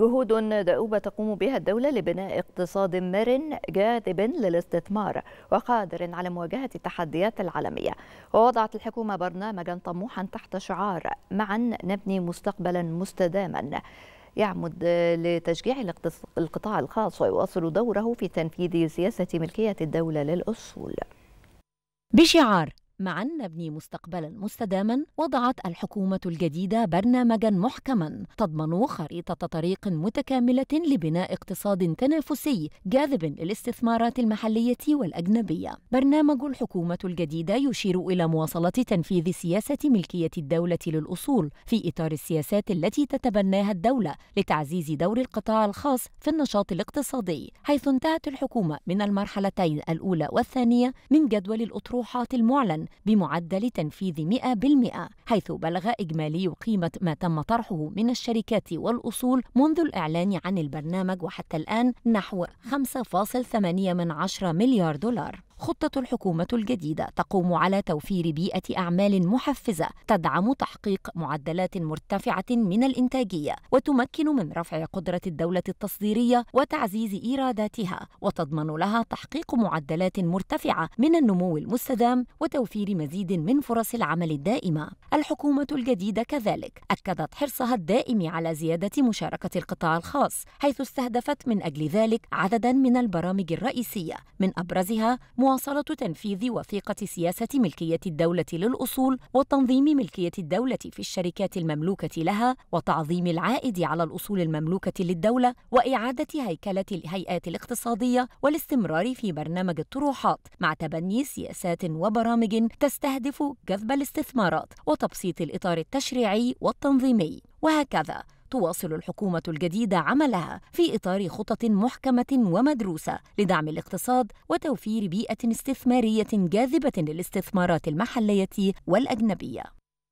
جهود دؤوبة تقوم بها الدولة لبناء اقتصاد مرن جاذب للاستثمار وقادر على مواجهة التحديات العالمية ووضعت الحكومة برنامجا طموحا تحت شعار معا نبني مستقبلا مستداما يعمد لتشجيع القطاع الخاص ويواصل دوره في تنفيذ سياسة ملكية الدولة للأصول بشعار معا نبني مستقبلا مستداما وضعت الحكومة الجديدة برنامجا محكما تضمن خريطة طريق متكاملة لبناء اقتصاد تنافسي جاذب للاستثمارات المحلية والأجنبية برنامج الحكومة الجديدة يشير إلى مواصلة تنفيذ سياسة ملكية الدولة للأصول في إطار السياسات التي تتبناها الدولة لتعزيز دور القطاع الخاص في النشاط الاقتصادي حيث انتهت الحكومة من المرحلتين الأولى والثانية من جدول الأطروحات المعلن بمعدل تنفيذ 100% حيث بلغ إجمالي قيمة ما تم طرحه من الشركات والأصول منذ الإعلان عن البرنامج وحتى الآن نحو 5.8 مليار دولار خطة الحكومة الجديدة تقوم على توفير بيئة أعمال محفزة تدعم تحقيق معدلات مرتفعة من الإنتاجية وتمكن من رفع قدرة الدولة التصديرية وتعزيز إيراداتها وتضمن لها تحقيق معدلات مرتفعة من النمو المستدام وتوفير مزيد من فرص العمل الدائمة. الحكومة الجديدة كذلك أكدت حرصها الدائم على زيادة مشاركة القطاع الخاص حيث استهدفت من أجل ذلك عددا من البرامج الرئيسية من أبرزها مواصلة تنفيذ وثيقة سياسة ملكية الدولة للأصول وتنظيم ملكية الدولة في الشركات المملوكة لها وتعظيم العائد على الأصول المملوكة للدولة وإعادة هيكلة الهيئات الاقتصادية والاستمرار في برنامج الطروحات مع تبني سياسات وبرامج تستهدف جذب الاستثمارات وتبسيط الإطار التشريعي والتنظيمي وهكذا تواصل الحكومة الجديدة عملها في إطار خطط محكمة ومدروسة لدعم الاقتصاد وتوفير بيئة استثمارية جاذبة للاستثمارات المحلية والأجنبية